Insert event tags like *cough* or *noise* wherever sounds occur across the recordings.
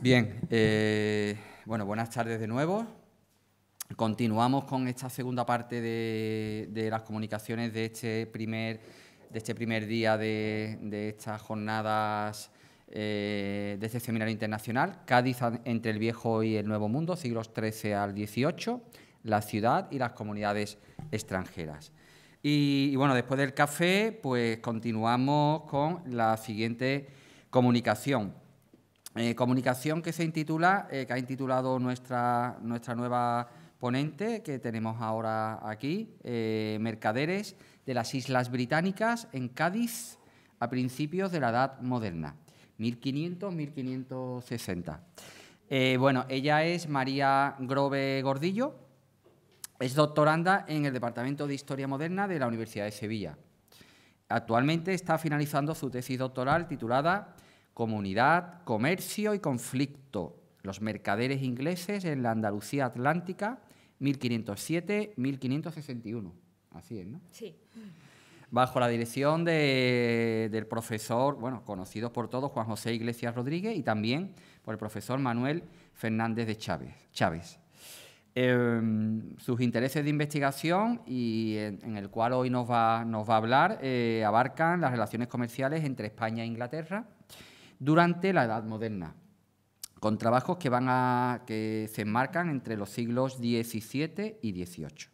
Bien, eh, bueno, buenas tardes de nuevo. Continuamos con esta segunda parte de, las comunicaciones de este primer, de este primer día de, estas jornadas, eh, de este seminario internacional, Cádiz entre el Viejo y el Nuevo Mundo, siglos XIII al XVIII, la ciudad y las comunidades extranjeras. Y, y bueno, después del café, pues continuamos con la siguiente comunicación. Eh, comunicación que se intitula, eh, que ha intitulado nuestra, nuestra nueva ponente que tenemos ahora aquí, eh, Mercaderes de las Islas Británicas en Cádiz a principios de la Edad Moderna, 1500-1560. bueno, ella es María Grove Gordillo, es doctoranda en el Departamento de Historia Moderna de la Universidad de Sevilla. Actualmente está finalizando su tesis doctoral titulada comunidad, comercio y conflicto. Los mercaderes ingleses en la Andalucía Atlántica, 1507-1561. Así es, ¿no? Sí. Bajo la dirección del profesor, bueno, conocido por todos, Juan José Iglesias Rodríguez, y también por el profesor Manuel Fernández de Chávez. Chávez. Em, sus intereses de investigación y en, el cual hoy nos va, a hablar eh, abarcan las relaciones comerciales entre España e Inglaterra, durante la Edad Moderna, con trabajos que, van a, que se enmarcan entre los siglos XVII y XVIII.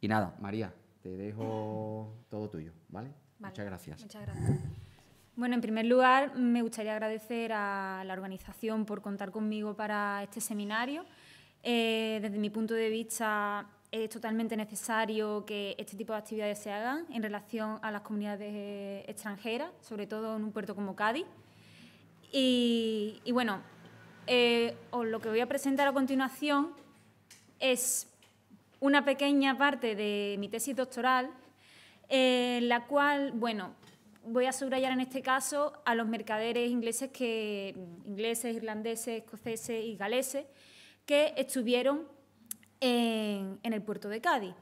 Y nada, María, te dejo todo tuyo, ¿vale? muchas gracias. Bueno, en primer lugar, me gustaría agradecer a la organización por contar conmigo para este seminario. Eh, desde mi punto de vista, es totalmente necesario que este tipo de actividades se hagan en relación a las comunidades eh, extranjeras, sobre todo en un puerto como Cádiz. Y, bueno, eh, lo que voy a presentar a continuación es una pequeña parte de mi tesis doctoral, en eh, la cual, bueno, voy a subrayar en este caso a los mercaderes ingleses, que, ingleses, irlandeses, escoceses y galeses que estuvieron en el puerto de Cádiz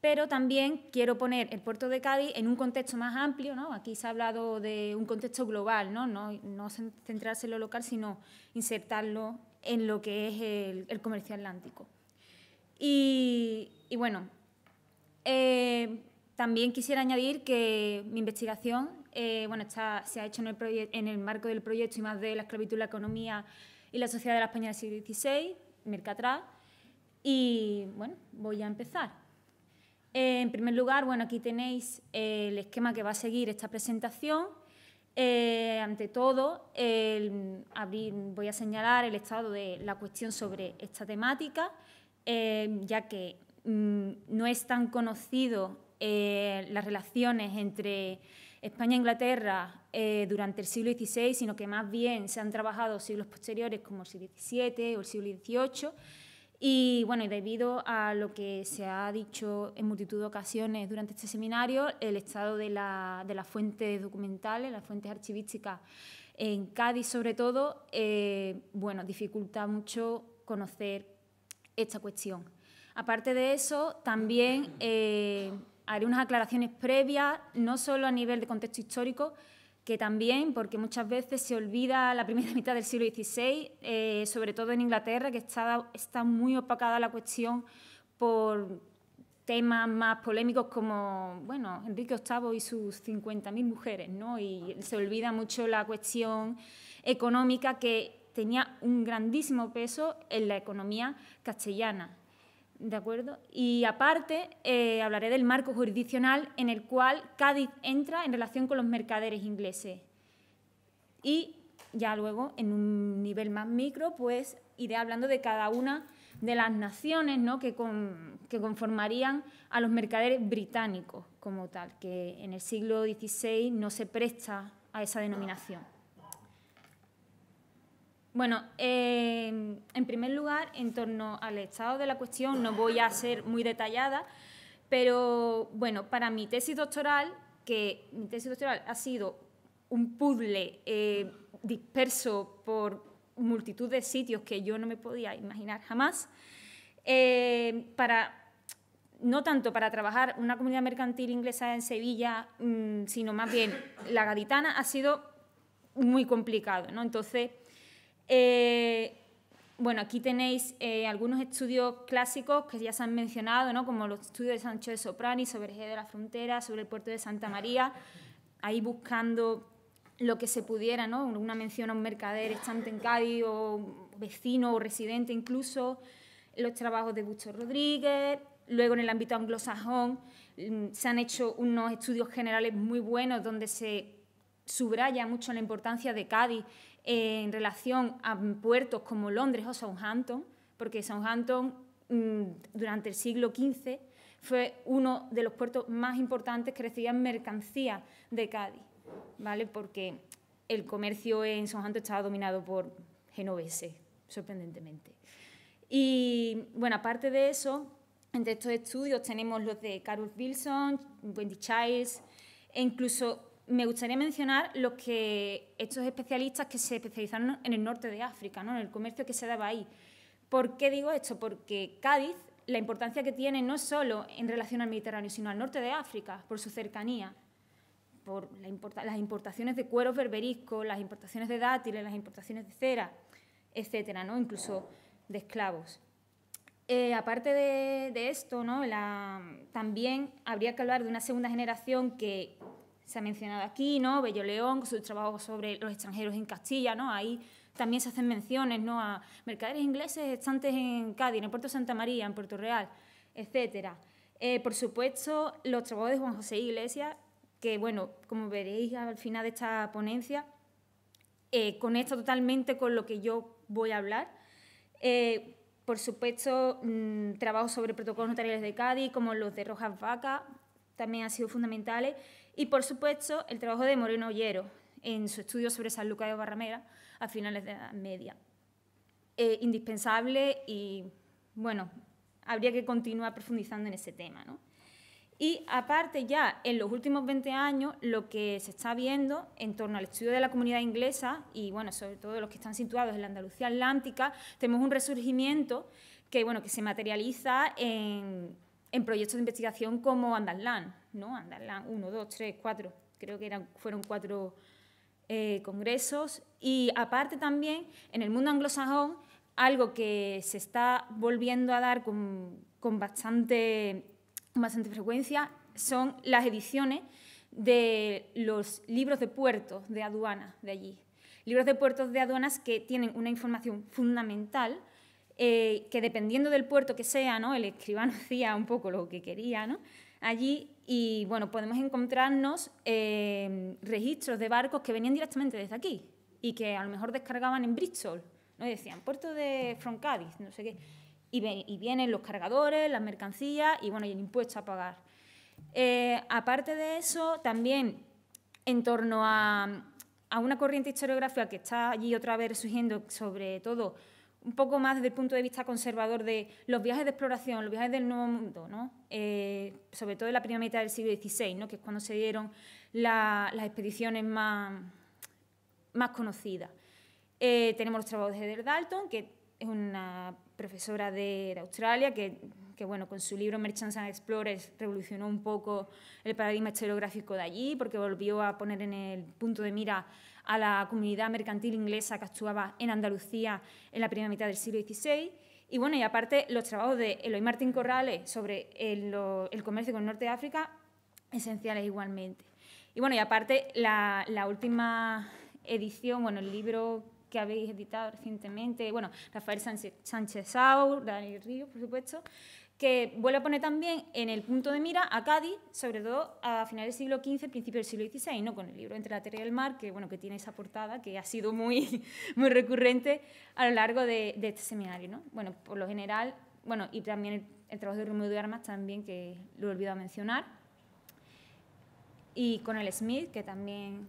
pero también quiero poner el puerto de Cádiz en un contexto más amplio, ¿no? Aquí se ha hablado de un contexto global, ¿no? No, centrarse en lo local, sino insertarlo en lo que es el, comercio atlántico. Y, bueno, eh, también quisiera añadir que mi investigación eh, bueno, se ha hecho en el, marco del proyecto y más de la esclavitud, la economía y la sociedad de la España del siglo XVI, Mercatrá, y bueno, voy a empezar. Eh, en primer lugar, bueno, aquí tenéis eh, el esquema que va a seguir esta presentación. Eh, ante todo, voy a señalar el estado de la cuestión sobre esta temática, ya que mm, no es tan conocido las relaciones entre España e Inglaterra durante el siglo XVI, sino que más bien se han trabajado siglos posteriores como el siglo XVII o el siglo XVIII y bueno, debido a lo que se ha dicho en multitud de ocasiones durante este seminario, el estado de, la, de las fuentes documentales, las fuentes archivísticas en Cádiz sobre todo, eh, bueno, dificulta mucho conocer esta cuestión. Aparte de eso, también eh, haré unas aclaraciones previas, no solo a nivel de contexto histórico, que también, porque muchas veces se olvida la primera *laughs* mitad del siglo XVI, eh, sobre todo en Inglaterra, que está, está muy opacada la cuestión por temas más polémicos como, bueno, Enrique VIII y sus 50.000 mujeres, Y se olvida mucho la cuestión económica que tenía un grandísimo peso en la economía castellana. ¿De acuerdo? Y aparte, eh, hablaré del marco jurisdiccional en el cual Cádiz entra en relación con los mercaderes ingleses. Y ya luego, en un nivel más micro, pues iré hablando de cada una de las naciones que, que conformarían a los mercaderes británicos como tal, que en el siglo XVI no se presta a esa denominación. Bueno, en primer lugar, en torno al estado de la cuestión, no voy a ser muy detallada, pero bueno, para mi tesis doctoral, que mi tesis doctoral ha sido un puzzle eh, disperso por multitud de sitios que yo no me podía imaginar jamás, eh, para no tanto para trabajar una comunidad mercantil inglesa en Sevilla, mm, sino más bien la gaditana, ha sido muy complicado. ¿no? Entonces, eh, bueno, aquí tenéis eh, algunos estudios clásicos que ya se han mencionado, ¿no? como los estudios de Sancho de Soprani sobre el de la Frontera, sobre el puerto de Santa María, ahí buscando lo que se pudiera, ¿no? una mención a un mercader estante en Cádiz o vecino o residente incluso, los trabajos de Gusto Rodríguez, luego en el ámbito anglosajón mm, se han hecho unos estudios generales muy buenos donde se subraya mucho la importancia de Cádiz eh, en relación a puertos como Londres o Southampton, porque Southampton mm, durante el siglo XV fue uno de los puertos más importantes que recibían mercancías de Cádiz, ¿vale? Porque el comercio en Southampton estaba dominado por genoveses, sorprendentemente. Y bueno, aparte de eso, entre estos estudios tenemos los de Carol Wilson, Wendy Childs, e incluso me gustaría mencionar los que estos especialistas que se especializaron en el norte de África, ¿no? en el comercio que se daba ahí. ¿Por qué digo esto? Porque Cádiz, la importancia que tiene no solo en relación al Mediterráneo, sino al norte de África, por su cercanía, por la las importaciones de cueros berberiscos, las importaciones de dátiles, las importaciones de cera, etcétera, ¿no? incluso de esclavos. Eh, aparte de, esto, ¿no? la, también habría que hablar de una segunda generación que, se ha mencionado aquí, ¿no? Bello León, su trabajo sobre los extranjeros en Castilla, ¿no? Ahí también se hacen menciones, ¿no? A mercaderes ingleses estantes en Cádiz, en el Puerto Santa María, en Puerto Real, etcétera. Eh, por supuesto, los trabajos de Juan José Iglesias, que, bueno, como veréis al final de esta ponencia, eh, conecta totalmente con lo que yo voy a hablar. Eh, por supuesto, mm, trabajos sobre protocolos notariales de Cádiz, como los de Rojas Vaca, también han sido fundamentales y, por supuesto, el trabajo de Moreno Ollero en su estudio sobre San Lucas de Barramera a finales de la media. Eh, indispensable y, bueno, habría que continuar profundizando en ese tema. Y aparte ya en los últimos 20 años lo que se está viendo en torno al estudio de la comunidad inglesa y bueno, sobre todo los que están situados en la Andalucía Atlántica, tenemos un resurgimiento que, bueno, que se materializa en, en proyectos de investigación como Andalán, ¿no? andarla 1, dos tres cuatro creo que eran, fueron cuatro eh, congresos. Y aparte también, en el mundo anglosajón, algo que se está volviendo a dar con, bastante, bastante frecuencia son las ediciones de los libros de puertos de aduanas de allí. Libros de puertos de aduanas que tienen una información fundamental eh, que dependiendo del puerto que sea, ¿no? el escribano *laughs* hacía un poco lo que quería, ¿no? allí y bueno, podemos encontrarnos em, registros de barcos que venían directamente desde aquí y que a lo mejor descargaban en Bristol, ¿no? decían, puerto de From no sé qué. Y, vienen los cargadores, las mercancías y, bueno, y el impuesto a pagar. Eh, aparte de eso, también en torno a, a una corriente historiográfica que está allí otra vez surgiendo, sobre todo un poco más desde el punto de vista conservador de los viajes de exploración, los viajes del Nuevo Mundo, eh, sobre todo en la primera mitad del siglo XVI, ¿no? que es cuando se dieron las expediciones más, más conocidas. Eh, tenemos los trabajos de Heather Dalton, que es una profesora de, Australia que que bueno, con su libro Merchants and Explorers revolucionó un poco el paradigma historiográfico de allí, porque volvió a poner en el punto de mira a la comunidad mercantil inglesa que actuaba en Andalucía en la primera mitad del siglo XVI. Y bueno, y aparte los trabajos de Eloy Martín Corrales sobre el, comercio con Norte de África, esenciales igualmente. Y bueno, y aparte la, última edición, bueno, el libro que habéis editado recientemente, bueno, Rafael Sánchez, Saúl, Daniel río por supuesto, que vuelve a poner también en el punto de mira a Cádiz, sobre todo a finales del siglo XV, principios del siglo XVI, ¿no? con el libro Entre la Tierra y el Mar, que, bueno, que tiene esa portada que ha sido muy, *laughs* muy recurrente a lo largo de, este seminario. ¿no? Bueno, por lo general, bueno, y también el, trabajo de Romeo de Armas también, que lo he olvidado mencionar, y con el Smith, que también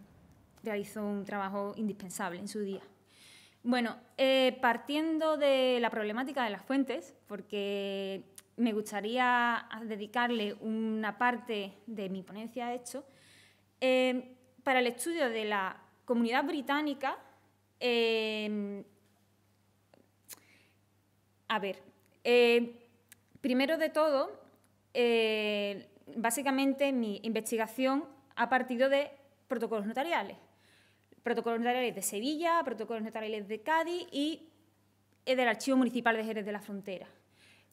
realizó un trabajo indispensable en su día. Bueno, eh, partiendo de la problemática de las fuentes, porque me gustaría dedicarle una parte de mi ponencia a esto, eh, para el estudio de la comunidad británica. Em, a ver, eh, primero de todo, eh, básicamente mi investigación ha partido de protocolos notariales. Protocolos notariales de Sevilla, protocolos notariales de Cádiz y del Archivo Municipal de Jerez de la Frontera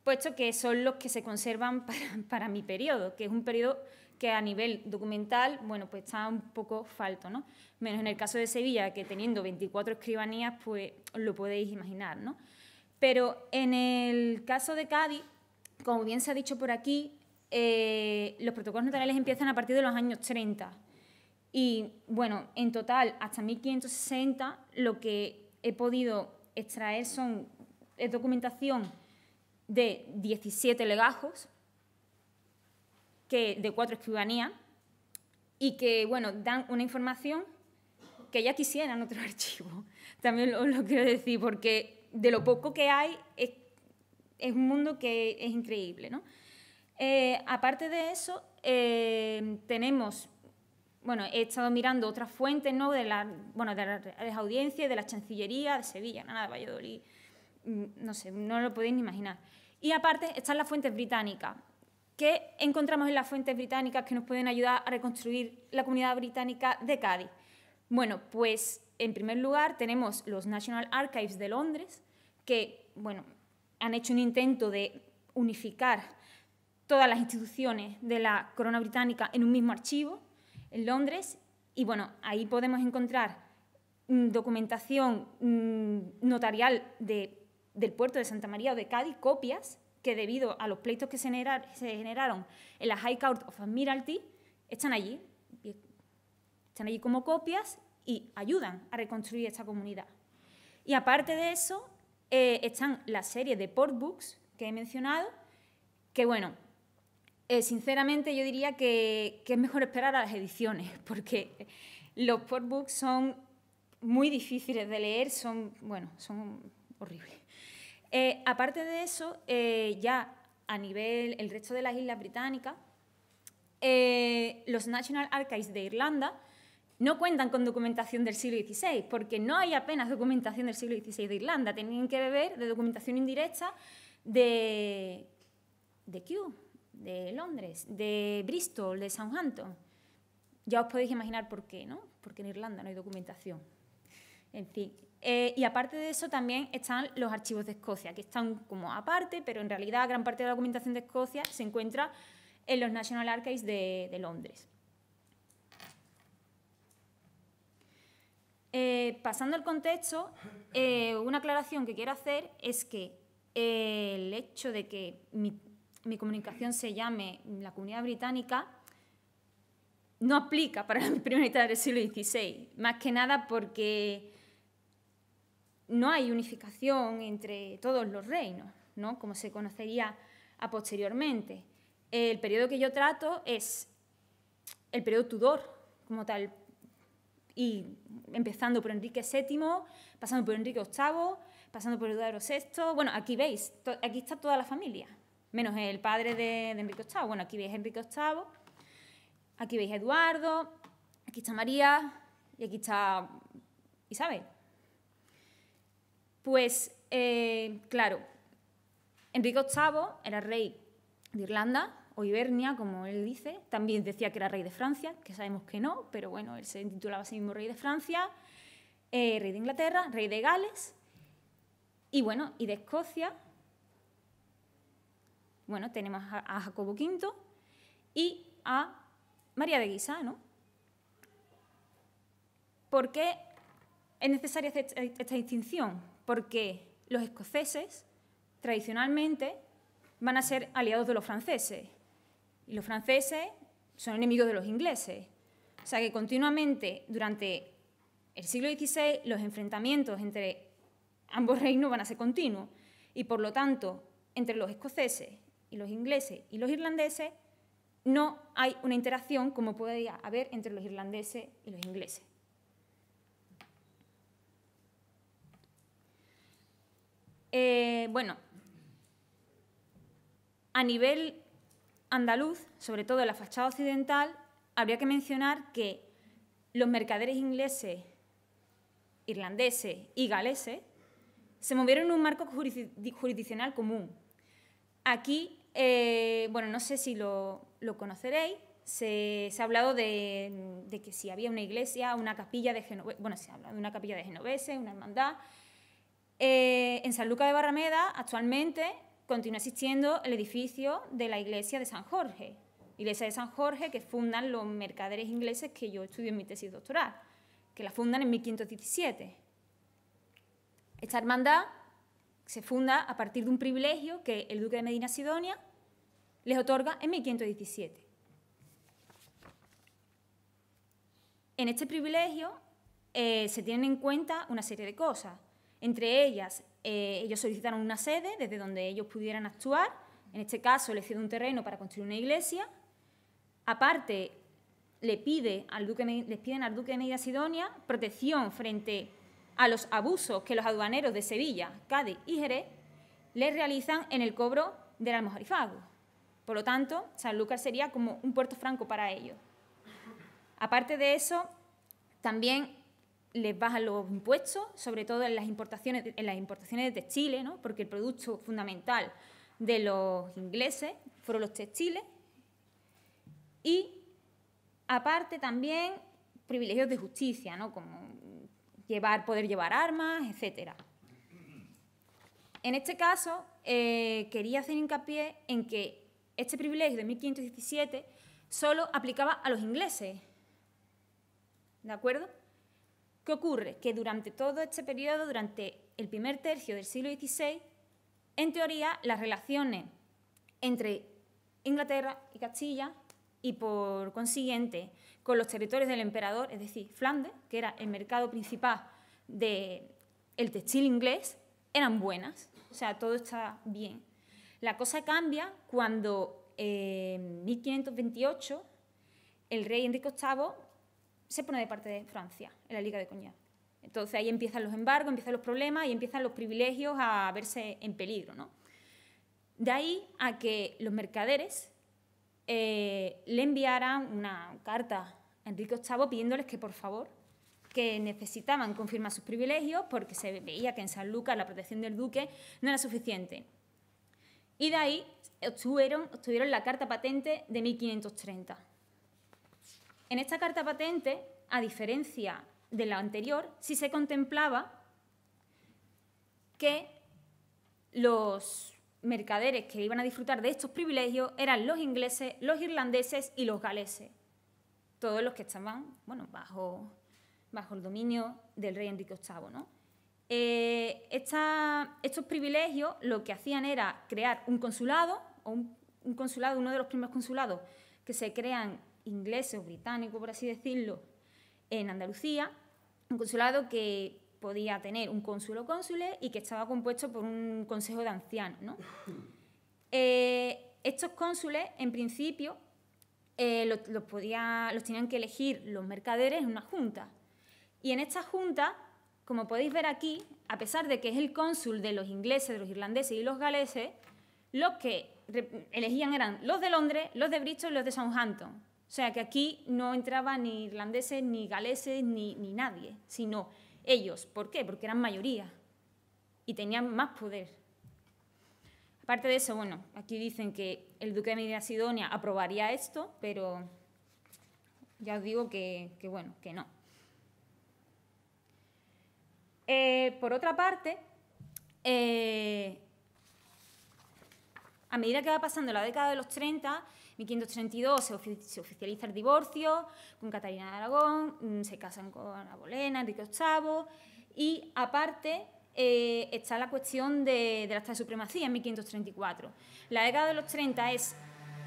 puesto que son los que se conservan *laughs* para, mi periodo, que es un periodo que a nivel documental, bueno, pues está un poco falto, ¿no? Menos en el caso de Sevilla, que teniendo 24 escribanías, pues lo podéis imaginar, Pero en el caso de Cádiz, como bien se ha dicho por aquí, eh, los protocolos notariales empiezan a partir de los años 30. Y bueno, en total, hasta 1560, lo que he podido extraer son documentación de 17 legajos, que, de cuatro escribanías, y que, bueno, dan una información que ya quisieran otro *laughs* archivo. También lo, quiero decir, porque de lo poco que hay es, es un mundo que es increíble, ¿no? Eh, aparte de eso, eh, tenemos, bueno, he estado mirando otras fuentes, ¿no? De, bueno, las audiencias, de la Chancillería, de Sevilla, nada, de Valladolid, Mm, no sé, no lo podéis imaginar. Y aparte están las fuentes británicas. ¿Qué encontramos en las fuentes británicas que nos pueden ayudar a reconstruir la comunidad británica de Cádiz? Bueno, pues en primer lugar tenemos los National Archives de Londres, que bueno, han hecho un intento de unificar todas las instituciones de la corona británica en un mismo archivo en Londres. Y bueno, ahí podemos encontrar mm, documentación mm, notarial de del puerto de Santa María o de Cádiz copias que debido a los pleitos que se, generaron en la High Court of Admiralty están allí, están allí como copias y ayudan a reconstruir esta comunidad. Y aparte de eso, eh, están las series de port books que he mencionado, que bueno, eh, sinceramente yo diría que, es mejor esperar a las ediciones, *laughs* porque los port books son muy difíciles de leer, son, bueno, son horribles. Eh, aparte de eso, eh, ya a nivel el resto de las islas británicas, eh, los National Archives de Irlanda no cuentan con documentación del siglo XVI, porque no hay apenas documentación del siglo XVI de Irlanda. Tienen que beber de documentación indirecta de, de Kew, de Londres, de Bristol, de Southampton. Ya os podéis imaginar por qué, ¿no? Porque en Irlanda no hay documentación. En fin, eh, y aparte de eso también están los archivos de Escocia, que están como aparte, pero en realidad gran parte de la documentación de Escocia se encuentra en los National Archives de, Londres. Eh, pasando al contexto, eh, una aclaración que quiero hacer es que el hecho de que mi, comunicación se llame la comunidad británica no aplica para *laughs* la primera mitad del siglo XVI, más que nada porque no hay unificación entre todos los reinos, ¿no? como se conocería a posteriormente. El periodo que yo trato es el periodo Tudor, como tal, y empezando por Enrique VII, pasando por Enrique VIII, pasando por Eduardo VI. Bueno, aquí veis, aquí está toda la familia, menos el padre de, de Enrique VIII. Bueno, aquí veis Enrique VIII, aquí veis Eduardo, aquí está María y aquí está Isabel. Pues, eh, claro, Enrique VIII era rey de Irlanda o Ibernia, como él dice. También decía que era rey de Francia, que sabemos que no, pero bueno, él se titulaba a sí mismo rey de Francia, eh, rey de Inglaterra, rey de Gales y bueno, y de Escocia. Bueno, tenemos a, Jacobo V y a María de Guisa, ¿no? ¿Por qué es necesaria esta distinción? porque los escoceses tradicionalmente van a ser aliados de los franceses y los franceses son enemigos de los ingleses. O sea que continuamente durante el siglo XVI los enfrentamientos entre ambos *laughs* reinos van a ser continuos y por lo tanto entre los escoceses y los ingleses y los irlandeses no hay una interacción como podría haber entre los irlandeses y los ingleses. Eh, bueno, a nivel andaluz, sobre todo en la fachada occidental, habría que mencionar que los mercaderes ingleses, irlandeses y galeses se movieron en un marco jurisdiccional común. Aquí, eh, bueno, no sé si lo, conoceréis, se, ha hablado de, que si había una iglesia, una capilla de bueno, se ha de una capilla de genoveses, una hermandad, eh, en San Luca de Barrameda actualmente continúa existiendo el edificio de la iglesia de San Jorge, iglesia de San Jorge que fundan los mercaderes ingleses que yo estudio en mi tesis doctoral, que la fundan en 1517. Esta hermandad se funda a partir de un privilegio que el duque de Medina Sidonia les otorga en 1517. En este privilegio eh, se tienen en cuenta una serie de cosas entre ellas, eh, ellos solicitaron una sede desde donde ellos pudieran actuar. En este caso, le cede un terreno para construir una iglesia. Aparte, le pide al duque, les piden al duque de Mediasidonia protección frente a los abusos que los aduaneros de Sevilla, Cádiz y Jerez les realizan en el cobro del almojarifago. Por lo tanto, Sanlúcar sería como un puerto franco para ellos. Aparte de eso, también les bajan los impuestos, sobre todo en las importaciones, de, en las importaciones de textiles, porque el producto fundamental de los ingleses fueron los textiles. Y aparte también privilegios de justicia, ¿no? como llevar, poder llevar armas, etcétera. En este caso, eh, quería hacer hincapié en que este privilegio de 1517 solo aplicaba a los ingleses. ¿De acuerdo? ¿Qué ocurre? Que durante todo este periodo, durante el primer tercio del siglo XVI, en teoría, las relaciones entre Inglaterra y Castilla y por consiguiente con los territorios del emperador, es decir, Flandes, que era el mercado principal del el textil inglés, eran buenas. O sea, todo está bien. La cosa cambia cuando eh, en 1528 el rey Enrique VIII se pone de parte de Francia en la Liga de Coña, Entonces ahí empiezan los embargos, empiezan los problemas y empiezan los privilegios a verse en peligro. ¿no? De ahí a que los mercaderes eh, le enviaran una carta a Enrique VIII pidiéndoles que por favor que necesitaban confirmar sus privilegios porque se veía que en San Lucas la protección del duque no era suficiente. Y de ahí obtuvieron, obtuvieron la carta patente de 1530 en esta carta patente, a diferencia de la anterior, sí se contemplaba que los mercaderes que iban a disfrutar de estos privilegios eran los ingleses, los irlandeses y los galeses, todos los que estaban bueno, bajo, bajo el dominio del rey Enrique VIII. ¿no? Eh, estos privilegios lo que hacían era crear un consulado, o un consulado, uno de los primeros consulados que se crean ingleses o británicos, por así decirlo, en Andalucía, un consulado que podía tener un cónsul o cónsules y que estaba compuesto por un consejo de ancianos. Eh, estos cónsules, en principio, eh, los, podía, los tenían que elegir los mercaderes en una junta. Y en esta junta, como podéis ver aquí, a pesar de que es el cónsul de los ingleses, de los irlandeses y los galeses, los que elegían eran los de Londres, los de Bristol y los de Southampton. O sea, que aquí no entraban ni irlandeses, ni galeses, ni, nadie, sino ellos. ¿Por qué? Porque eran mayoría y tenían más poder. Aparte de eso, bueno, aquí dicen que el duque de Media Sidonia aprobaría esto, pero ya os digo que, bueno, que no. Eh, por otra parte, eh, a medida que va pasando la década de los 30, 1532 se, oficializa el divorcio con Catalina de Aragón, mm, se casan con Ana Bolena, Enrique VIII, y aparte eh, está la cuestión de, la de Supremacía en 1534. La década de los 30 es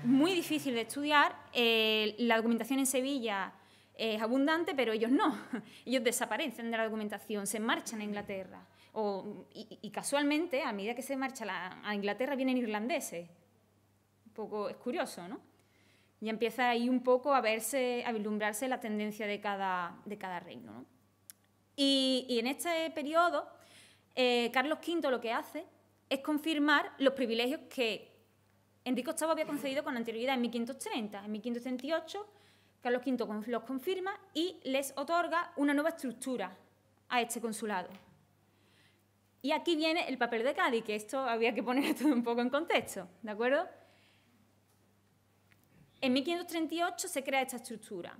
muy difícil de estudiar, eh, la documentación en Sevilla es abundante, pero ellos no, *laughs* ellos desaparecen de la documentación, se marchan a Inglaterra. O, y, casualmente, a medida que se marcha a Inglaterra, vienen irlandeses poco, es curioso, ¿no? Y empieza ahí un poco a verse, a vislumbrarse la tendencia de cada, de cada reino, ¿no? y, en este periodo, eh, Carlos V lo que hace es confirmar los privilegios que Enrique VIII había concedido con anterioridad en 1530. En 1538, Carlos V los confirma y les otorga una nueva estructura a este consulado. Y aquí viene el papel de Cádiz, que esto había que poner *laughs* todo un poco en contexto, ¿de acuerdo? En 1538 se crea esta estructura.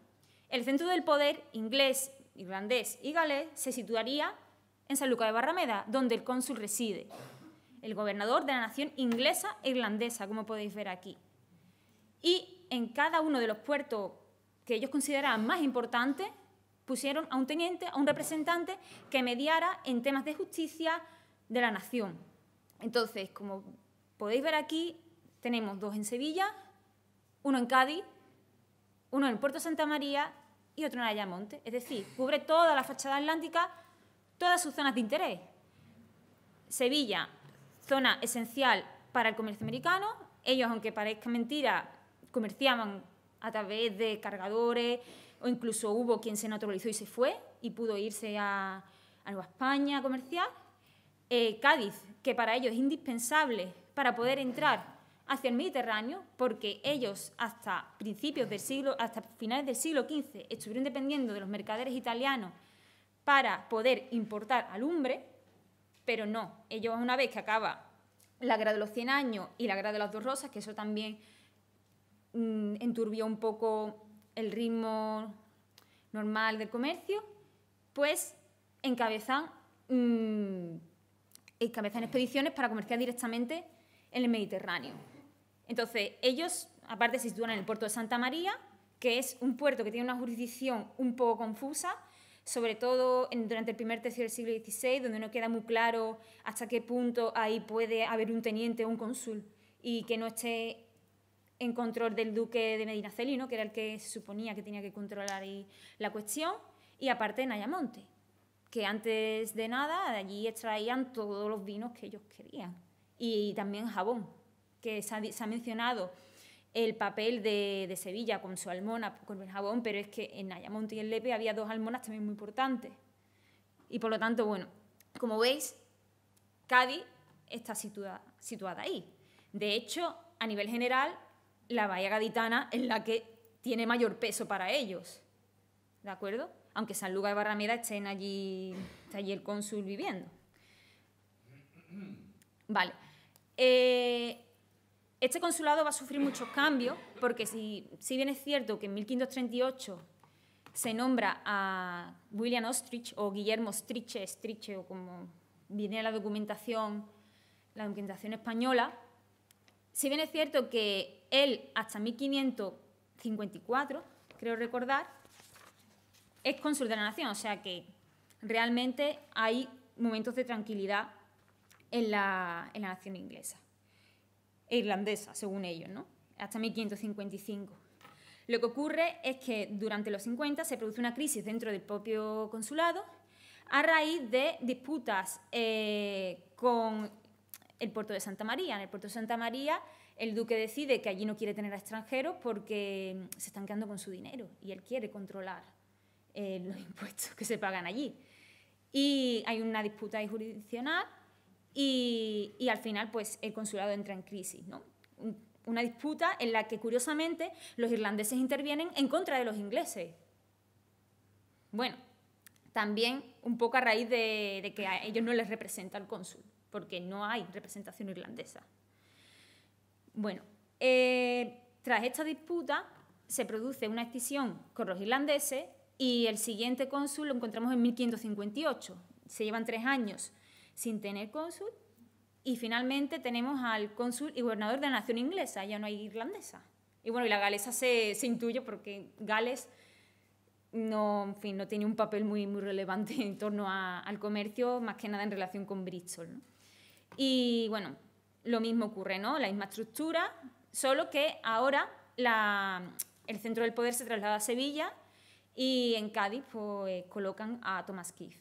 El centro del poder inglés, irlandés y galés se situaría en San Lucas de Barrameda, donde el cónsul reside, el gobernador de la nación inglesa e irlandesa, como podéis ver aquí. Y en cada uno de los puertos que ellos consideraban más importantes, pusieron a un teniente, a un representante que mediara en temas de justicia de la nación. Entonces, como podéis ver aquí, tenemos dos en Sevilla, uno en Cádiz, uno en Puerto Santa María y otro en Ayamonte. Es decir, cubre toda la fachada atlántica, todas sus zonas de interés. Sevilla, zona esencial para el comercio americano. Ellos, aunque parezca mentira, comerciaban a través de cargadores o incluso hubo quien se naturalizó y se fue y pudo irse a, Nueva España a comerciar. Eh, Cádiz, que para ellos es indispensable para poder entrar hacia el Mediterráneo, porque ellos hasta principios del siglo, hasta finales del siglo XV, estuvieron dependiendo de los mercaderes italianos para poder importar alumbre, pero no, ellos una vez que acaba la guerra de los 100 años y la guerra de las dos rosas, que eso también mm, enturbió un poco el ritmo normal del comercio, pues encabezan, mm, encabezan expediciones para comerciar directamente en el Mediterráneo. Entonces, ellos, aparte, se sitúan en el puerto de Santa María, que es un puerto que tiene una jurisdicción un poco confusa, sobre todo durante el primer tercio del siglo XVI, donde no queda muy claro hasta qué punto ahí puede haber un teniente o un cónsul y que no esté en control del duque de Medina Celino, que era el que se suponía que tenía que controlar ahí la cuestión, y aparte en Ayamonte, que antes de nada de allí extraían todos los vinos que ellos querían, y también jabón, que se ha, mencionado el papel de, Sevilla con su almona, con el jabón, pero es que en Ayamonte y en Lepe había dos almonas también muy importantes. Y por lo tanto, bueno, como veis, Cádiz está situada, situada ahí. De hecho, a nivel general, la Bahía Gaditana es la que tiene mayor peso para ellos. ¿De acuerdo? Aunque San lugar y Barrameda estén allí, está allí el cónsul viviendo. Vale. Eh, este consulado va a sufrir muchos cambios, porque si, si bien es cierto que en 1538 se nombra a William Ostrich o Guillermo Striche, Striche o como viene la documentación, la documentación española, si bien es cierto que él hasta 1554, creo recordar, es cónsul de la nación, o sea que realmente hay momentos de tranquilidad en la nación inglesa irlandesa, según ellos, ¿no? hasta 1555. Lo que ocurre es que durante los 50 se produce una crisis dentro del propio consulado a raíz de disputas eh, con el puerto de Santa María. En el puerto de Santa María el duque decide que allí no quiere tener extranjeros porque mm, se están quedando con su dinero y él quiere controlar eh, los *laughs* impuestos que se pagan allí. Y hay una disputa jurisdiccional y y al final pues el consulado entra en crisis, ¿no? Una disputa en la que curiosamente los irlandeses intervienen en contra de los ingleses. Bueno, también un poco a raíz de, que a ellos no les representa el cónsul, porque no hay representación irlandesa. Bueno, eh, tras esta disputa se produce una extisión con los irlandeses y el siguiente cónsul lo encontramos en 1558. Se llevan tres años sin tener cónsul y finalmente tenemos al cónsul y gobernador de la nación inglesa, ya no hay irlandesa. Y bueno, y la galesa se, se intuye porque Gales no, en fin, no tiene un papel muy, muy relevante en torno al comercio, más que nada en relación con Bristol. Y bueno, lo mismo ocurre, ¿no? La misma estructura, solo que ahora el centro del poder se traslada a Sevilla y en Cádiz pues, colocan a Thomas Keith.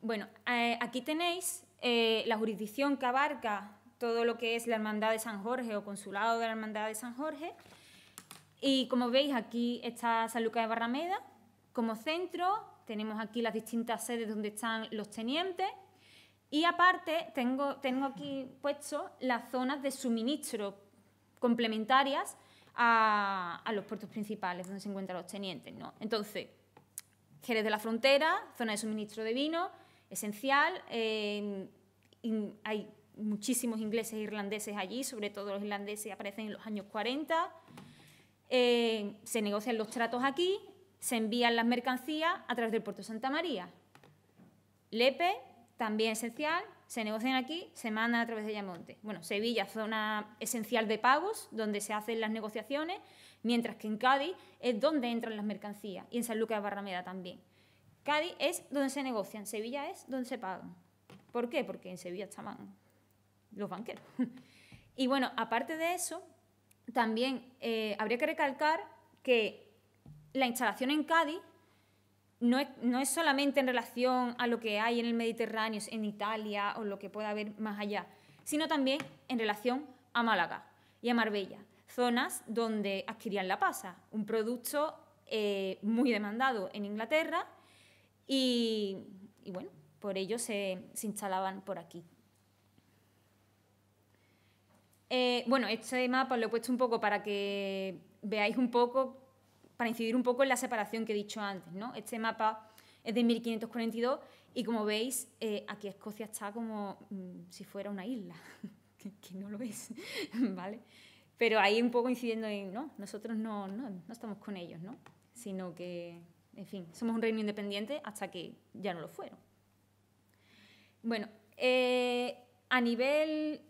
Bueno, eh, aquí tenéis eh, la jurisdicción que abarca todo lo que es la Hermandad de San Jorge o Consulado de la Hermandad de San Jorge. Y como veis, aquí está San Lucas de Barrameda como centro. Tenemos aquí las distintas sedes donde están los tenientes. Y aparte, tengo, aquí puesto las zonas de suministro complementarias a, los puertos principales donde se encuentran los tenientes. Entonces, Jerez de la Frontera, zona de suministro de vino, esencial. Eh, hay muchísimos ingleses e irlandeses allí, sobre todo los irlandeses aparecen en los años 40. Eh, se negocian los tratos aquí, se envían las mercancías a través del puerto de Santa María. Lepe, también esencial, se negocian aquí, se mandan a través de Yamonte Bueno, Sevilla, zona esencial de pagos, donde se hacen las negociaciones, mientras que en Cádiz es donde entran las mercancías y en San Lucas Barrameda también. Cádiz es donde se negocian, Sevilla es donde se pagan. ¿Por qué? Porque en Sevilla estaban los banqueros. *laughs* Y bueno, aparte de eso, también eh, habría que recalcar que la instalación en Cádiz no es, solamente en relación a lo que hay en el Mediterráneo, en Italia o lo que pueda haber más allá, sino también en relación a Málaga y a Marbella, zonas donde adquirían la pasa, un producto eh, muy demandado en Inglaterra y, bueno, por ello se, instalaban por aquí. Eh, bueno, este mapa lo he puesto un poco para que veáis un poco, para incidir un poco en la separación que he dicho antes. ¿no? Este mapa es de 1542 y como veis, eh, aquí Escocia está como mm, si fuera una isla, *laughs* que, no lo es, *laughs* ¿vale? Pero ahí un poco incidiendo en, no, nosotros no, no estamos con ellos, ¿no? Sino que en fin, somos un reino independiente hasta que ya no lo fueron. Bueno, eh, a nivel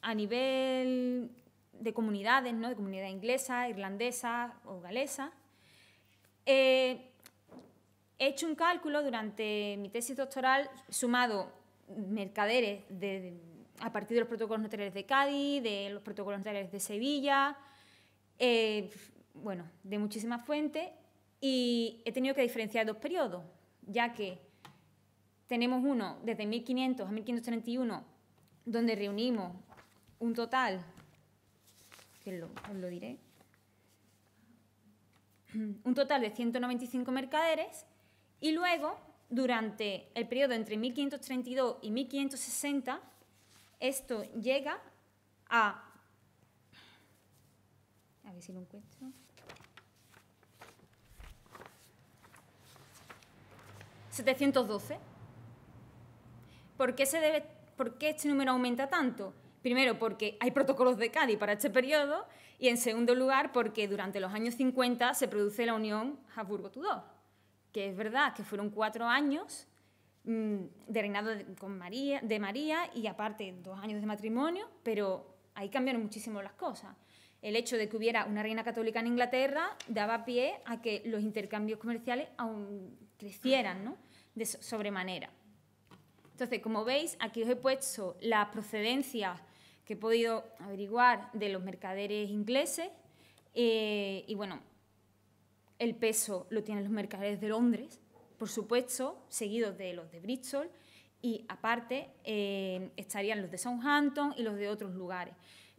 a nivel de comunidades, de comunidad inglesa, irlandesa o galesa. Eh, he hecho un cálculo durante mi tesis doctoral, sumado mercaderes a partir de los protocolos notariales de Cádiz, de los protocolos notariales de Sevilla, eh, bueno, de muchísimas fuentes, y he tenido que diferenciar dos periodos, ya que tenemos uno desde 1500 a 1531, donde reunimos un total, que lo diré, *clears throat* un total de 195 mercaderes y luego, durante el periodo entre 1532 y 1560, esto llega a... A ver si lo encuentro. 712. ¿Por qué, ¿Por qué este número aumenta tanto? Primero, porque hay protocolos de Cádiz para este periodo y, en segundo lugar, porque durante los años 50 se produce la unión Habsburgo-Tudor, que es verdad que fueron cuatro años mm, de reinado con María, de María y, aparte, dos años de matrimonio, pero ahí cambiaron muchísimo las cosas el hecho de que hubiera una reina católica en Inglaterra daba pie a que los intercambios comerciales aún crecieran ¿no? de sobremanera. Entonces, como veis, aquí os he puesto las procedencias que he podido averiguar de los mercaderes ingleses eh, y bueno, el peso lo tienen los mercaderes de Londres, por supuesto, seguidos de los de Bristol y aparte eh, estarían los de Southampton y los de otros lugares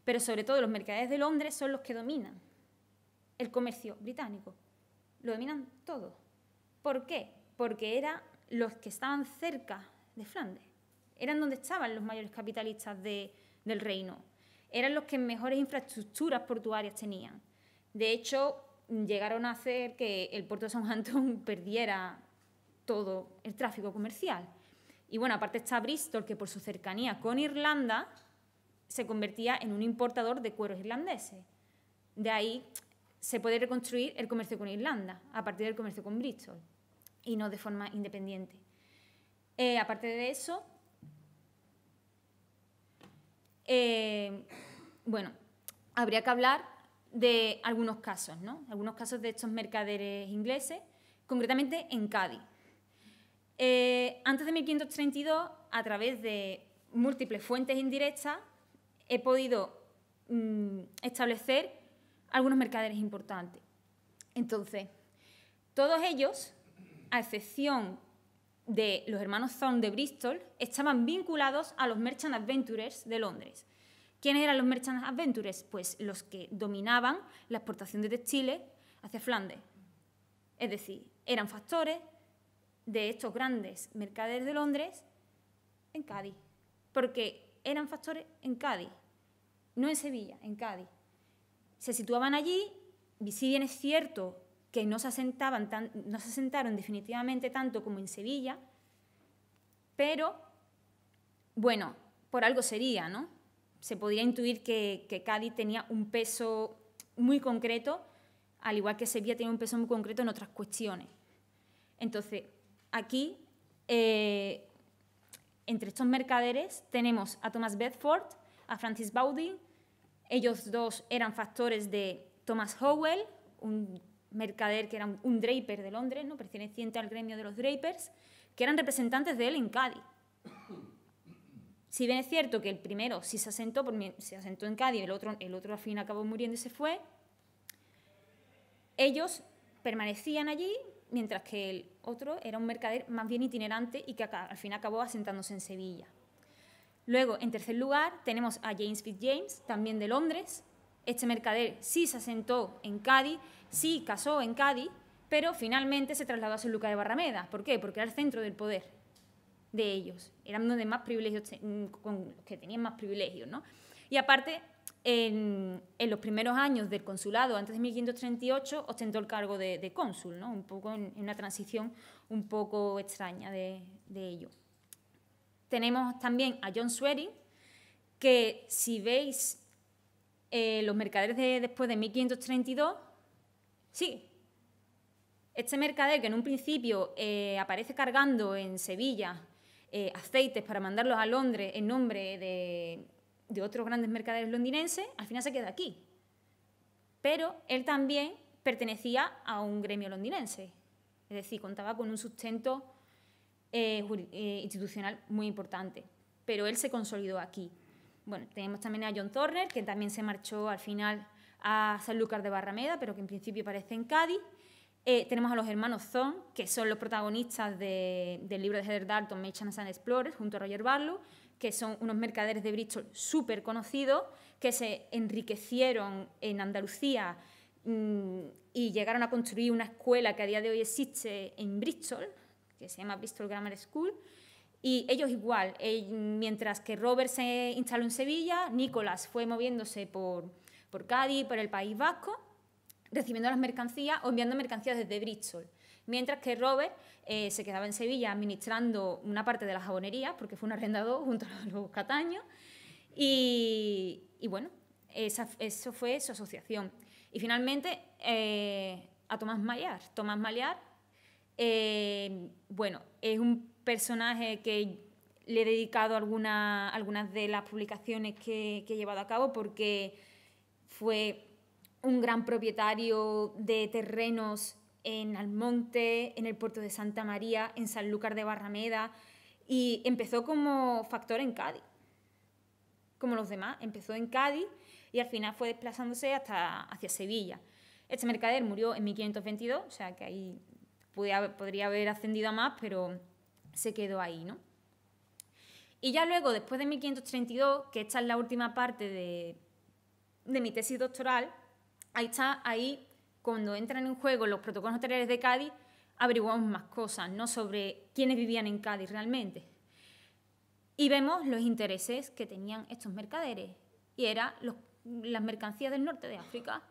pero sobre todo los mercaderes de Londres son los que dominan el comercio británico. Lo dominan todo. ¿Por qué? Porque eran los que estaban cerca de Flandes. Eran donde estaban los mayores capitalistas del reino. Eran los que mejores infraestructuras portuarias tenían. De hecho, llegaron a hacer que el puerto de San Antón perdiera todo el tráfico comercial. Y bueno, aparte está Bristol, que por su cercanía con Irlanda se convertía en un importador de cueros irlandeses. De ahí se puede reconstruir el comercio con Irlanda a partir del comercio con Bristol y no de forma independiente. Eh, aparte de eso, eh, bueno, habría que hablar de algunos casos, ¿no? Algunos casos de estos mercaderes ingleses, concretamente en Cádiz. Eh, antes de 1532, a través de múltiples fuentes indirectas, he podido mm, establecer algunos mercaderes importantes. Entonces, todos ellos, a excepción de los hermanos Thorne de Bristol, estaban vinculados a los Merchant Adventurers de Londres. ¿Quiénes eran los Merchant Adventurers? Pues los que dominaban la exportación de textiles hacia Flandes. Es decir, eran factores de estos grandes mercaderes de Londres en Cádiz. Porque eran factores en Cádiz, no en Sevilla, en Cádiz. Se situaban allí, si bien es cierto que no se, asentaban no se asentaron definitivamente tanto como en Sevilla, pero bueno, por algo sería, ¿no? Se podría intuir que, Cádiz tenía un peso muy concreto, al igual que Sevilla tenía un peso muy concreto en otras cuestiones. Entonces, aquí eh, entre estos mercaderes tenemos a Thomas Bedford, a Francis Baudin. ellos dos eran factores de Thomas Howell, un mercader que era un, draper de Londres, ¿no? perteneciente al gremio de los drapers, que eran representantes de él en Cádiz. Si bien es cierto que el primero sí se asentó, se asentó en Cádiz, el otro, el otro al fin acabó muriendo y se fue, ellos permanecían allí, mientras que el otro era un mercader más bien itinerante y que al fin acabó asentándose en Sevilla. Luego, en tercer lugar, tenemos a James Fitzjames, también de Londres. Este mercader sí se asentó en Cádiz, sí casó en Cádiz, pero finalmente se trasladó a San Lucas de Barrameda. ¿Por qué? Porque era el centro del poder de ellos. Eran donde más privilegios, los mm, que tenían más privilegios, Y aparte, en, los primeros años del consulado, antes de 1538, ostentó el cargo de, cónsul, ¿no? un poco en, una transición un poco extraña de, ello. Tenemos también a John Swearing, que si veis eh, los mercaderes después de 1532, sí, este mercader que en un principio eh, aparece cargando en Sevilla eh, aceites para mandarlos a Londres en nombre de, de otros grandes mercaderes londinenses, al final se queda aquí. Pero él también pertenecía a un gremio londinense, es decir, contaba con un sustento eh, eh, institucional muy importante, pero él se consolidó aquí. Bueno, tenemos también a John Turner, que también se marchó al final a Sanlúcar de Barrameda, pero que en principio aparece en Cádiz. Eh, tenemos a los hermanos Zon, que son los protagonistas del libro de Heather Dalton, Merchants and Explorers, junto a Roger Barlow que son unos mercaderes de Bristol súper conocidos, que se enriquecieron en Andalucía mm, y llegaron a construir una escuela que a día de hoy existe en Bristol, que se llama Bristol Grammar School. Y ellos igual, eh, mientras que Robert se instaló en Sevilla, Nicolás fue moviéndose por, por Cádiz, por el País Vasco, recibiendo las mercancías o enviando mercancías desde Bristol mientras que Robert eh, se quedaba en Sevilla administrando una parte de las jabonerías, porque fue un arrendador junto a los Cataños, y, y bueno, esa, eso fue su asociación. Y finalmente eh, a Tomás Mallar, Tomás Mallar eh, bueno, es un personaje que le he dedicado alguna, algunas de las publicaciones que, que he llevado a cabo porque fue un gran propietario de terrenos en Almonte, en el puerto de Santa María, en Sanlúcar de Barrameda, y empezó como factor en Cádiz, como los demás, empezó en Cádiz y al final fue desplazándose hasta hacia Sevilla. Este mercader murió en 1522, o sea que ahí podría haber ascendido a más, pero se quedó ahí, ¿no? Y ya luego, después de 1532, que esta es la última parte de, de mi tesis doctoral, ahí está, ahí cuando entran en juego los protocolos hoteleros de Cádiz, averiguamos más cosas, ¿no? Sobre quiénes vivían en Cádiz realmente. Y vemos los intereses que tenían estos mercaderes, y eran las mercancías del norte de África.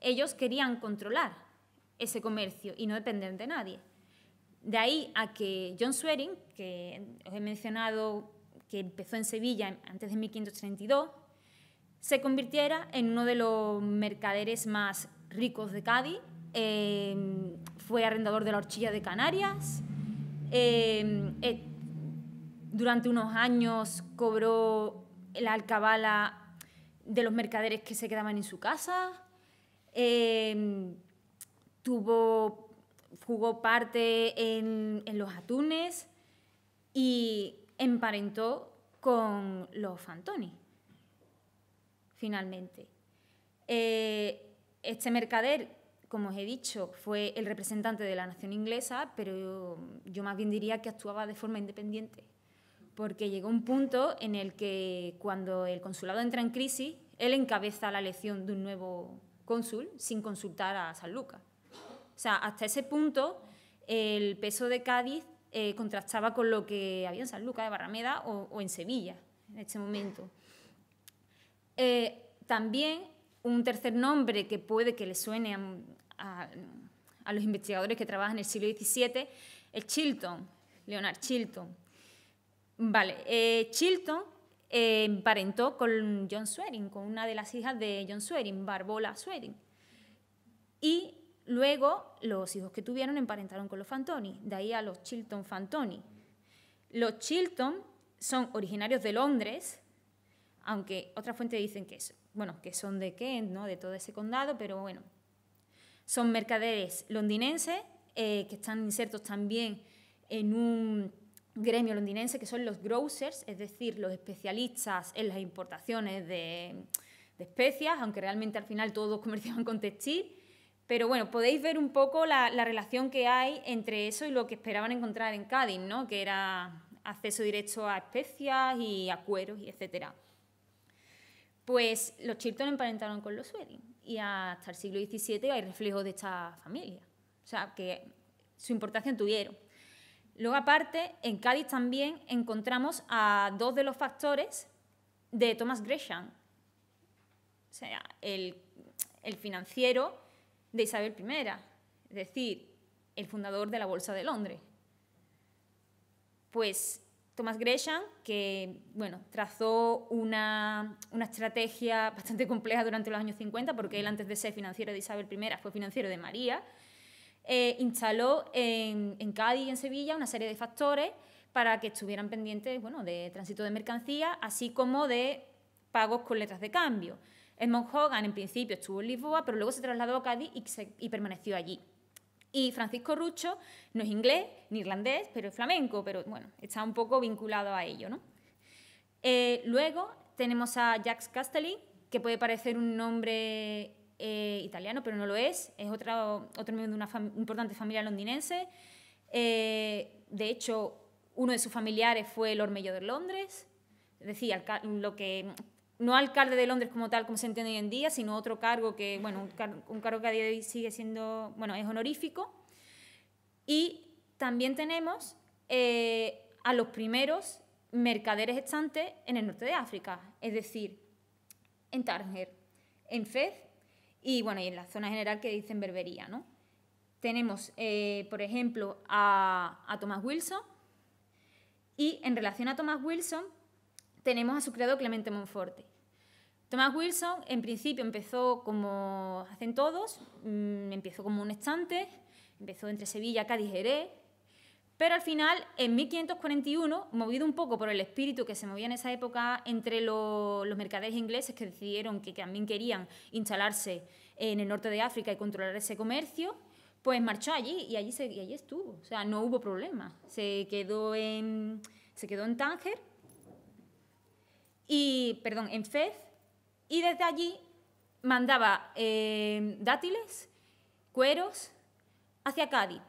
Ellos querían controlar ese comercio y no depender de nadie. De ahí a que John Swearing, que os he mencionado que empezó en Sevilla antes de 1532, se convirtiera en uno de los mercaderes más ricos de Cádiz. Em, fue arrendador de la horchilla de Canarias. Em, e, durante unos años cobró la alcabala de los mercaderes que se quedaban en su casa. Em, tuvo, jugó parte en, en los atunes y emparentó con los Fantoni finalmente. Eh, este mercader, como os he dicho, fue el representante de la nación inglesa, pero yo, más bien diría que actuaba de forma independiente, porque llegó un punto en el que cuando el consulado entra en crisis, él encabeza la elección de un nuevo cónsul sin consultar a San Lucas. O sea, hasta ese punto el peso de Cádiz eh, contrastaba con lo que había en San Lucas de Barrameda o, en Sevilla en ese momento. Eh, también un tercer nombre que puede que le suene a, los investigadores que trabajan en el siglo XVII es Chilton, Leonard Chilton. Vale, eh, Chilton eh, emparentó con John Swearing, con una de las hijas de John Swearing, Barbola Swearing. Y luego los hijos que tuvieron emparentaron con los Fantoni, de ahí a los Chilton Fantoni. Los Chilton son originarios de Londres, aunque otras fuentes dicen que, bueno, que son de Kent, ¿no? de todo ese condado, pero bueno, son mercaderes londinenses eh, que están insertos también en un gremio londinense que son los grocers, es decir, los especialistas en las importaciones de, especias, aunque realmente al final todos *laughs* comerciaban con textil. Pero bueno, podéis ver un poco la, la, relación que hay entre eso y lo que esperaban encontrar en Cádiz, ¿no? que era acceso directo a especias y a cueros, y etcétera pues los Chilton emparentaron con los Sweden y hasta el siglo XVII hay reflejos de esta familia. O sea, que su importancia tuvieron. Luego, aparte, en Cádiz también encontramos a dos de los factores de Thomas Gresham, o sea, el, el financiero de Isabel I, es decir, el fundador de la Bolsa de Londres. Pues Thomas Gresham, que bueno, trazó una, estrategia bastante compleja durante los años 50, porque él antes de ser financiero de Isabel I fue financiero de María, eh, instaló en, Cádiz y en Sevilla una serie de factores para que estuvieran pendientes bueno, de tránsito de mercancía, así como de pagos con letras de cambio. Edmond Hogan en principio estuvo en Lisboa, pero luego se trasladó a Cádiz y permaneció allí. Y Francisco Rucho no es inglés ni irlandés, pero es flamenco, pero bueno, está un poco vinculado a ello. ¿no? Eh, luego tenemos a Jacques Castelli, que puede parecer un nombre eh, italiano, pero no lo es. Es otro, miembro de una importante familia londinense. Eh, de hecho, uno de sus familiares fue el ormello de Londres. Es decir, lo que no alcalde de Londres como tal, como se entiende hoy en día, sino otro cargo que, bueno, un, cargo que a día de hoy sigue siendo, bueno, es honorífico. Y también tenemos eh, a los primeros mercaderes estantes en el norte de África, es decir, en Tánger, en Fez y, bueno, y en la zona general que dicen Berbería, ¿no? Tenemos, eh, por ejemplo, a, a Thomas Wilson y en relación a Thomas Wilson, tenemos a su creador Clemente Monforte. Thomas Wilson, en principio, empezó como hacen todos, mm, empezó como un estante, empezó entre Sevilla, Cádiz y Jerez, pero al final, en 1541, movido un poco por el espíritu que se movía en esa época entre los mercaderes ingleses que decidieron que, que también querían instalarse en el norte de África y controlar ese comercio, pues marchó allí y allí, se, y allí estuvo. O sea, no hubo problema. Se quedó en, se quedó en Tánger y, perdón, en Fez, y desde allí mandaba em, dátiles, cueros, hacia Cádiz,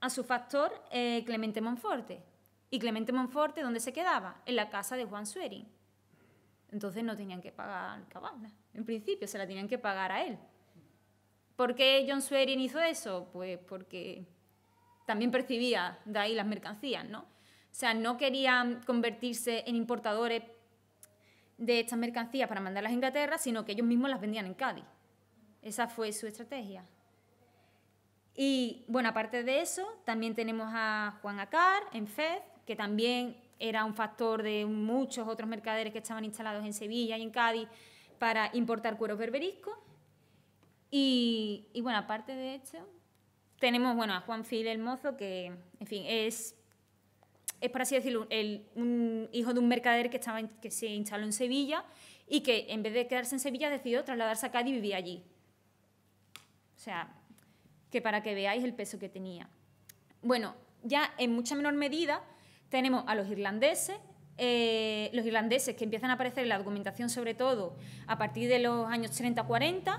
a su factor eh, Clemente Monforte. ¿Y Clemente Monforte dónde se quedaba? En la casa de Juan Suering. Entonces no tenían que pagar cabana. En principio se la tenían que pagar a él. ¿Por qué John Suering hizo eso? Pues porque también percibía de ahí las mercancías, ¿no? O sea, no querían convertirse en importadores de estas mercancías para mandarlas a Inglaterra, sino que ellos mismos las vendían en Cádiz. Esa fue su estrategia. Y bueno, aparte de eso, también tenemos a Juan Acar en FED, que también era un factor de muchos otros mercaderes que estaban instalados en Sevilla y en Cádiz para importar cueros berberiscos. Y, bueno, aparte de esto, tenemos bueno, a Juan Fil el Mozo, que en fin, es es, por así decirlo, un hijo de un mercader que, se instaló en Sevilla y que en vez de quedarse en Sevilla decidió trasladarse a Cádiz y vivir allí. O sea, que para que veáis el peso que tenía. Bueno, ya en mucha menor medida tenemos a los irlandeses, eh, los irlandeses que empiezan a aparecer en la documentación sobre todo a partir de los años 30-40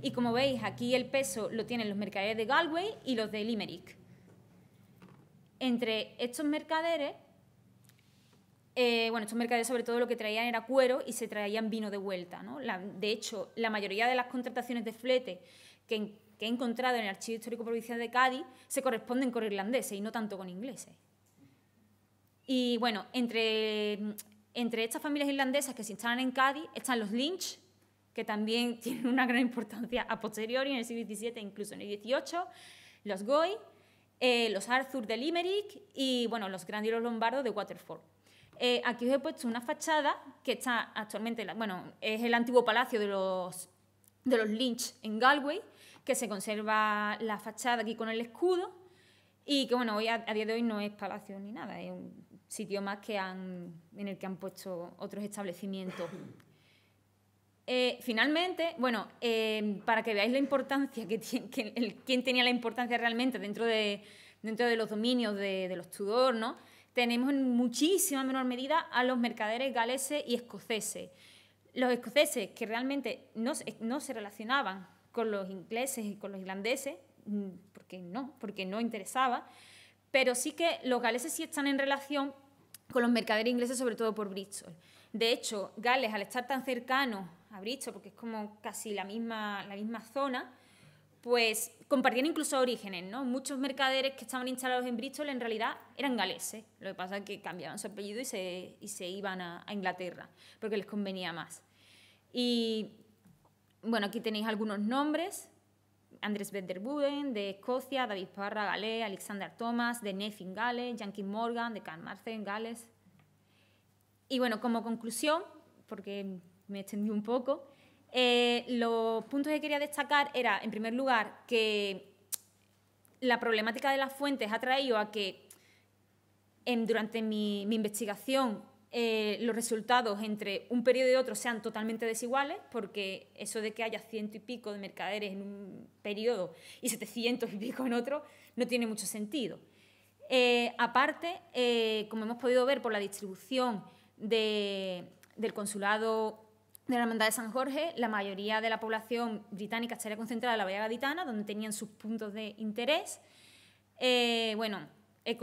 y como veis aquí el peso lo tienen los mercaderes de Galway y los de Limerick entre estos mercaderes, eh, bueno, estos mercaderes sobre todo lo que traían era cuero y se traían vino de vuelta. de hecho, la mayoría de las contrataciones de flete que, he encontrado en el Archivo Histórico Provincial de Cádiz se corresponden con irlandeses y no tanto con ingleses. Y bueno, entre, entre estas familias irlandesas que se instalan en Cádiz están los Lynch, que también *laughs* tienen una gran importancia a posteriori en el siglo XVII e incluso en el XVIII, los Goy, eh, los Arthur de Limerick y bueno, los grandieros lombardos de Waterford. Eh, aquí os he puesto una fachada que está actualmente, bueno, es el antiguo palacio de los, de los Lynch en Galway, que se conserva la fachada aquí con el escudo y que, bueno, hoy a, día de hoy no es palacio ni nada, es un sitio más que han, en el que han puesto otros establecimientos eh, finalmente, bueno, em, para que veáis la importancia que, tiene, quién tenía la importancia realmente dentro de, dentro de los dominios de, los Tudor, ¿no? tenemos en muchísima menor medida a los mercaderes galeses y escoceses. Los escoceses que realmente no, no se relacionaban con los ingleses y con los irlandeses, mm, porque no, porque no interesaba, pero sí que los galeses sí están en relación con los mercaderes ingleses, sobre todo por Bristol. De hecho, Gales, al estar tan cercano a Bristol, porque es como casi la misma, la misma zona, pues compartían incluso orígenes, ¿no? Muchos mercaderes que estaban instalados en Bristol en realidad eran galeses. Lo que pasa es que cambiaban su apellido y se, iban a, Inglaterra, porque les convenía más. Y bueno, aquí tenéis algunos nombres. Andrés Buden, de Escocia, David Parra, Galés, Alexander Thomas, de Neffin Gales, Yankee Morgan, de Carmarthen, Gales, y bueno, como conclusión, porque me extendí un poco, eh, los puntos que quería destacar era, en primer lugar, que la problemática de las fuentes ha traído a que durante mi, investigación eh, los resultados entre un periodo y otro sean totalmente desiguales, porque eso de que haya ciento y pico de mercaderes en un periodo y setecientos y pico en otro no tiene mucho sentido. Eh, aparte, como hemos podido ver por la distribución de, del consulado de la Hermandad de San Jorge, la mayoría de la población británica estaría concentrada en la Bahía Gaditana, donde tenían sus puntos de interés. Eh, bueno, he,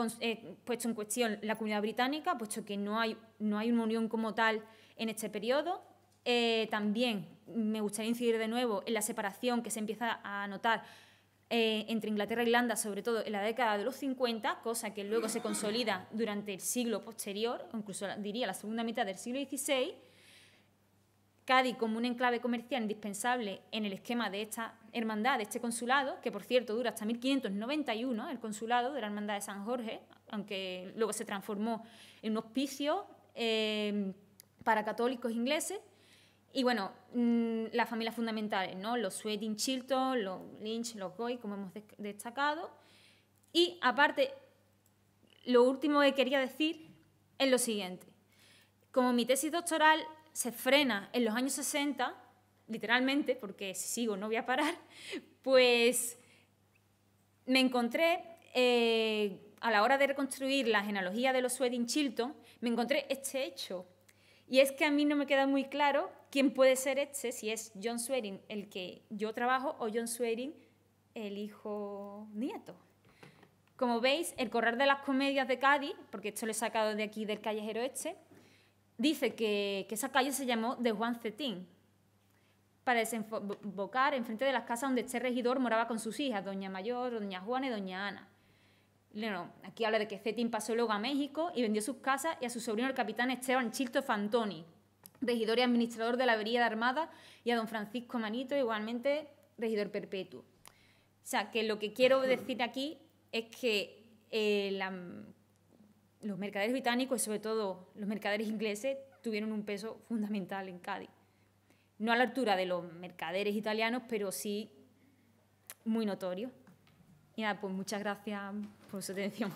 puesto en cuestión la comunidad británica, puesto que no hay, no hay una unión como tal en este periodo. Eh, también me gustaría incidir de nuevo en la separación que se empieza a notar eh, entre Inglaterra e Irlanda, sobre todo en la década de los 50, cosa que luego se consolida durante el siglo posterior, o incluso diría la segunda mitad del siglo XVI, Cádiz como un enclave comercial indispensable en el esquema de esta hermandad, de este consulado, que por cierto dura hasta 1591, el consulado de la Hermandad de San Jorge, aunque luego se transformó en un hospicio eh, para católicos ingleses, y bueno, mm, las familias fundamentales, ¿no? Los Sweating Chilton, los Lynch, los Goy, como hemos destacado. Y aparte, lo último que quería decir es lo siguiente. Como mi tesis doctoral se frena en los años 60, literalmente, porque si sigo no voy a parar, *laughs* pues me encontré eh, a la hora de reconstruir la genealogía de los Sweating Chilton, me encontré este hecho y es que a mí no me queda muy claro quién puede ser este, si es John Swearing el que yo trabajo o John Swearing el hijo nieto. Como veis, el correr de las comedias de Cádiz, porque esto lo he sacado de aquí del callejero este, dice que, que esa calle se llamó de Juan Cetín, para desembocar frente de las casas donde este regidor moraba con sus hijas, doña Mayor, doña Juana y doña Ana aquí habla de que Cetin pasó luego a México y vendió sus casas y a su sobrino el capitán Esteban Chilto Fantoni, regidor y administrador de la avería de Armada, y a don Francisco Manito, igualmente regidor perpetuo. O sea, que lo que quiero *laughs* decir aquí es que eh, los mercaderes británicos y sobre todo los mercaderes ingleses tuvieron un peso fundamental en Cádiz. No a la altura de los mercaderes italianos, pero sí muy notorio. Y nada, pues muchas gracias 多注意点。